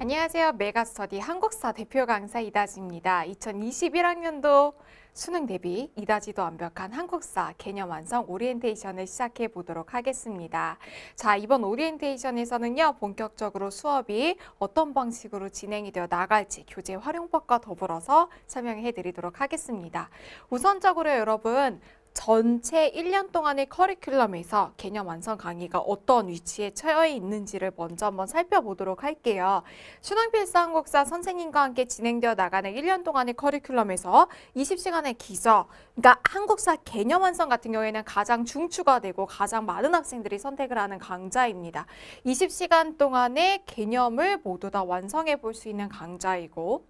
안녕하세요. 메가스터디 한국사 대표 강사 이다지입니다. 2021학년도 수능 대비 이다지도 완벽한 한국사 개념 완성 오리엔테이션을 시작해 보도록 하겠습니다. 자, 이번 오리엔테이션에서는요, 본격적으로 수업이 어떤 방식으로 진행이 되어 나갈지 교재 활용법과 더불어서 설명해 드리도록 하겠습니다. 우선적으로 여러분, 전체 1년 동안의 커리큘럼에서 개념 완성 강의가 어떤 위치에 처해 있는지를 먼저 한번 살펴보도록 할게요. 신앙필사 한국사 선생님과 함께 진행되어 나가는 1년 동안의 커리큘럼에서 20시간의 기저, 그러니까 한국사 개념 완성 같은 경우에는 가장 중추가 되고 가장 많은 학생들이 선택을 하는 강좌입니다. 20시간 동안의 개념을 모두 다 완성해 볼 수 있는 강좌이고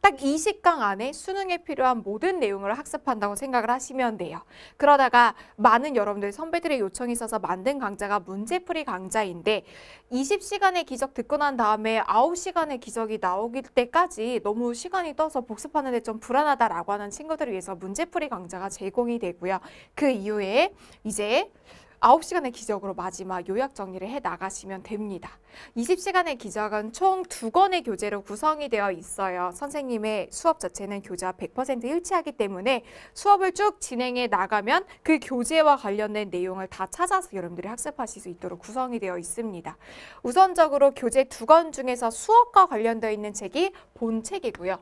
딱 20강 안에 수능에 필요한 모든 내용을 학습한다고 생각을 하시면 돼요. 그러다가 많은 여러분들 선배들의 요청이 있어서 만든 강좌가 문제풀이 강좌인데 20시간의 기적 듣고 난 다음에 9시간의 기적이 나오길 때까지 너무 시간이 떠서 복습하는 데 좀 불안하다라고 하는 친구들을 위해서 문제풀이 강좌가 제공이 되고요. 그 이후에 이제 아홉 시간의 기적으로 마지막 요약 정리를 해 나가시면 됩니다. 이십 시간의 기적은 총 두권의 교재로 구성이 되어 있어요. 선생님의 수업 자체는 교재와 100% 일치하기 때문에 수업을 쭉 진행해 나가면 그 교재와 관련된 내용을 다 찾아서 여러분들이 학습하실 수 있도록 구성이 되어 있습니다. 우선적으로 교재 두 권 중에서 수업과 관련되어 있는 책이 본책이고요.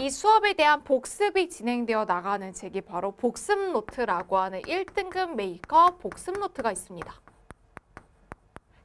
이 수업에 대한 복습이 진행되어 나가는 책이 바로 복습 노트라고 하는 1등급 메이커 복습 노트가 있습니다.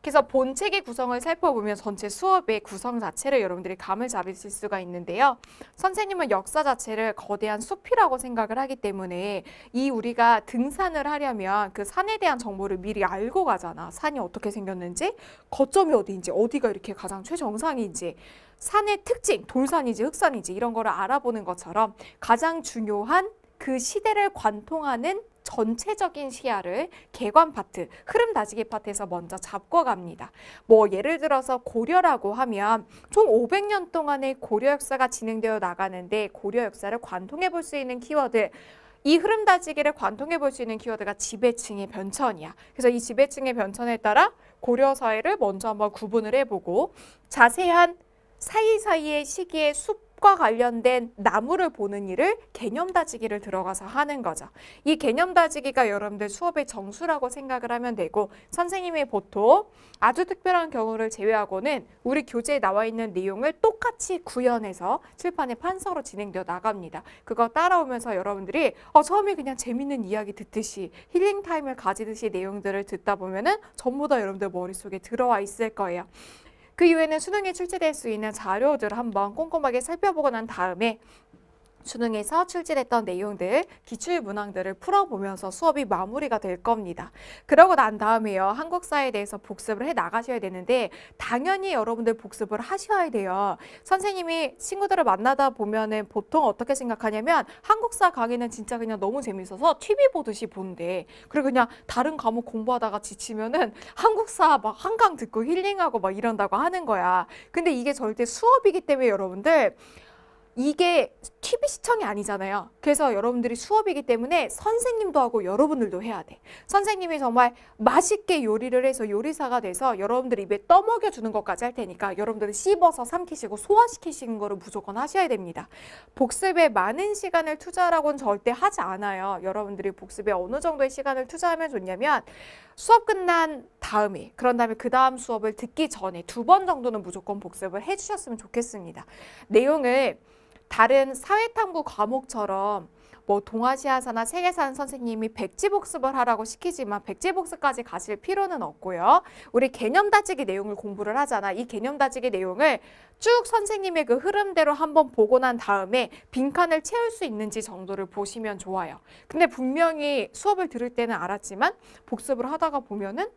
그래서 본책의 구성을 살펴보면 전체 수업의 구성 자체를 여러분들이 감을 잡으실 수가 있는데요. 선생님은 역사 자체를 거대한 숲이라고 생각을 하기 때문에 이 우리가 등산을 하려면 그 산에 대한 정보를 미리 알고 가잖아. 산이 어떻게 생겼는지, 거점이 어디인지, 어디가 이렇게 가장 최정상인지, 산의 특징, 돌산인지 흑산인지 이런 거를 알아보는 것처럼 가장 중요한 그 시대를 관통하는 전체적인 시야를 개관 파트, 흐름 다지기 파트에서 먼저 잡고 갑니다. 뭐 예를 들어서 고려라고 하면 총 500년 동안의 고려 역사가 진행되어 나가는데 고려 역사를 관통해 볼 수 있는 키워드 이 흐름 다지기를 관통해 볼 수 있는 키워드가 지배층의 변천이야. 그래서 이 지배층의 변천에 따라 고려 사회를 먼저 한번 구분을 해보고 자세한 사이사이의 시기의 숲 꽃과 관련된 나무를 보는 일을 개념 다지기를 들어가서 하는 거죠. 이 개념 다지기가 여러분들 수업의 정수라고 생각을 하면 되고 선생님이 보통 아주 특별한 경우를 제외하고는 우리 교재에 나와 있는 내용을 똑같이 구현해서 출판의 판서로 진행되어 나갑니다. 그거 따라오면서 여러분들이 어, 처음에 그냥 재밌는 이야기 듣듯이 힐링 타임을 가지듯이 내용들을 듣다 보면은 전부 다 여러분들 머릿속에 들어와 있을 거예요. 그 이후에는 수능에 출제될 수 있는 자료들을 한번 꼼꼼하게 살펴보고 난 다음에 수능에서 출제됐던 내용들, 기출 문항들을 풀어보면서 수업이 마무리가 될 겁니다. 그러고 난 다음에요. 한국사에 대해서 복습을 해 나가셔야 되는데 당연히 여러분들 복습을 하셔야 돼요. 선생님이 친구들을 만나다 보면은 보통 어떻게 생각하냐면 한국사 강의는 진짜 그냥 너무 재밌어서 TV 보듯이 본대. 그리고 그냥 다른 과목 공부하다가 지치면은 한국사 막 한강 듣고 힐링하고 막 이런다고 하는 거야. 근데 이게 절대 수업이기 때문에 여러분들 이게 TV 시청이 아니잖아요. 그래서 여러분들이 수업이기 때문에 선생님도 하고 여러분들도 해야 돼. 선생님이 정말 맛있게 요리를 해서 요리사가 돼서 여러분들 입에 떠먹여 주는 것까지 할 테니까 여러분들은 씹어서 삼키시고 소화시키시는 거를 무조건 하셔야 됩니다. 복습에 많은 시간을 투자라고는 절대 하지 않아요. 여러분들이 복습에 어느 정도의 시간을 투자하면 좋냐면 수업 끝난 다음에 그런 다음에 그 다음 수업을 듣기 전에 두 번 정도는 무조건 복습을 해주셨으면 좋겠습니다. 내용을 다른 사회탐구 과목처럼 뭐 동아시아사나 세계사는 선생님이 백지 복습을 하라고 시키지만 백지 복습까지 가실 필요는 없고요. 우리 개념 다지기 내용을 공부를 하잖아. 이 개념 다지기 내용을 쭉 선생님의 그 흐름대로 한번 보고 난 다음에 빈칸을 채울 수 있는지 정도를 보시면 좋아요. 근데 분명히 수업을 들을 때는 알았지만 복습을 하다가 보면은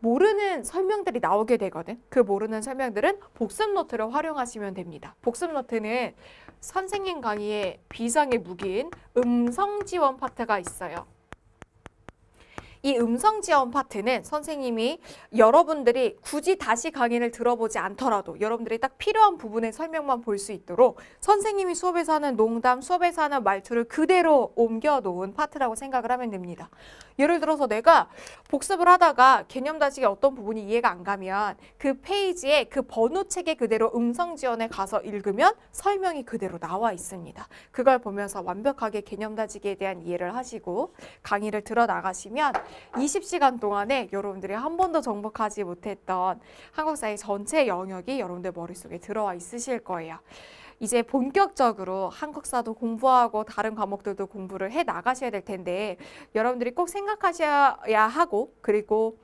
모르는 설명들이 나오게 되거든. 그 모르는 설명들은 복습 노트를 활용하시면 됩니다. 복습 노트는 선생님 강의의 비상의 무기인 음성 지원 파트가 있어요. 이 음성 지원 파트는 선생님이 여러분들이 굳이 다시 강의를 들어보지 않더라도 여러분들이 딱 필요한 부분의 설명만 볼 수 있도록 선생님이 수업에서 하는 농담, 수업에서 하는 말투를 그대로 옮겨놓은 파트라고 생각을 하면 됩니다. 예를 들어서 내가 복습을 하다가 개념 다식기 어떤 부분이 이해가 안 가면 그 페이지에 그 번호 책에 그대로 음성 지원에 가서 읽으면 설명이 그대로 나와 있습니다. 그걸 보면서 완벽하게 개념 다지기에 대한 이해를 하시고 강의를 들어 나가시면 20시간 동안에 여러분들이 한 번도 정복하지 못했던 한국사의 전체 영역이 여러분들 머릿속에 들어와 있으실 거예요. 이제 본격적으로 한국사도 공부하고 다른 과목들도 공부를 해 나가셔야 될 텐데 여러분들이 꼭 생각하셔야 하고 그리고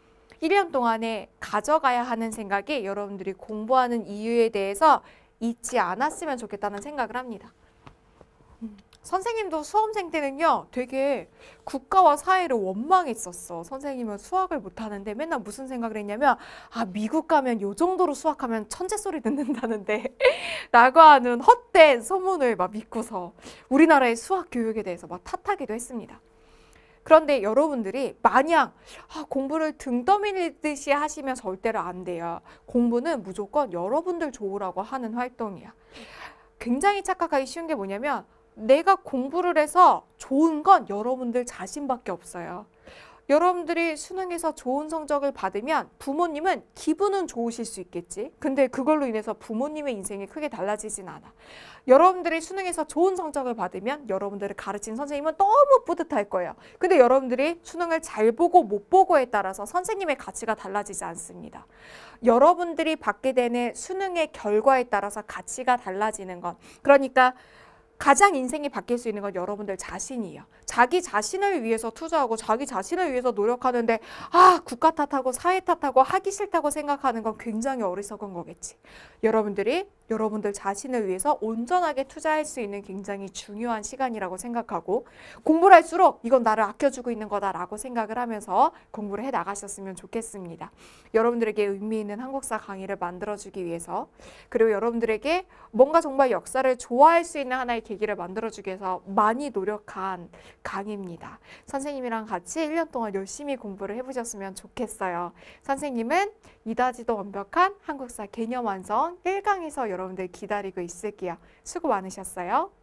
1년 동안에 가져가야 하는 생각이 여러분들이 공부하는 이유에 대해서 잊지 않았으면 좋겠다는 생각을 합니다. 선생님도 수험생 때는요 되게 국가와 사회를 원망했었어 선생님은 수학을 못하는데 맨날 무슨 생각을 했냐면 아 미국 가면 요 정도로 수학하면 천재 소리 듣는다는데 라고 하는 헛된 소문을 막 믿고서 우리나라의 수학 교육에 대해서 막 탓하기도 했습니다 그런데 여러분들이 마냥 아, 공부를 등떠밀듯이 하시면 절대로 안 돼요 공부는 무조건 여러분들 좋으라고 하는 활동이야 굉장히 착각하기 쉬운 게 뭐냐면 내가 공부를 해서 좋은 건 여러분들 자신밖에 없어요. 여러분들이 수능에서 좋은 성적을 받으면 부모님은 기분은 좋으실 수 있겠지. 근데 그걸로 인해서 부모님의 인생이 크게 달라지진 않아. 여러분들이 수능에서 좋은 성적을 받으면 여러분들을 가르친 선생님은 너무 뿌듯할 거예요. 근데 여러분들이 수능을 잘 보고 못 보고에 따라서 선생님의 가치가 달라지지 않습니다. 여러분들이 받게 되는 수능의 결과에 따라서 가치가 달라지는 건 그러니까 가장 인생이 바뀔 수 있는 건 여러분들 자신이에요. 자기 자신을 위해서 투자하고 자기 자신을 위해서 노력하는데 아 국가 탓하고 사회 탓하고 하기 싫다고 생각하는 건 굉장히 어리석은 거겠지. 여러분들이 여러분들 자신을 위해서 온전하게 투자할 수 있는 굉장히 중요한 시간이라고 생각하고 공부를 할수록 이건 나를 아껴주고 있는 거다라고 생각을 하면서 공부를 해 나가셨으면 좋겠습니다. 여러분들에게 의미 있는 한국사 강의를 만들어주기 위해서 그리고 여러분들에게 뭔가 정말 역사를 좋아할 수 있는 하나의 계기를 만들어주기 위해서 많이 노력한 강의입니다. 선생님이랑 같이 1년 동안 열심히 공부를 해보셨으면 좋겠어요. 선생님은 이다지도 완벽한 한국사 개념 완성 1강에서 여러분 여러분들 기다리고 있을게요. 수고 많으셨어요.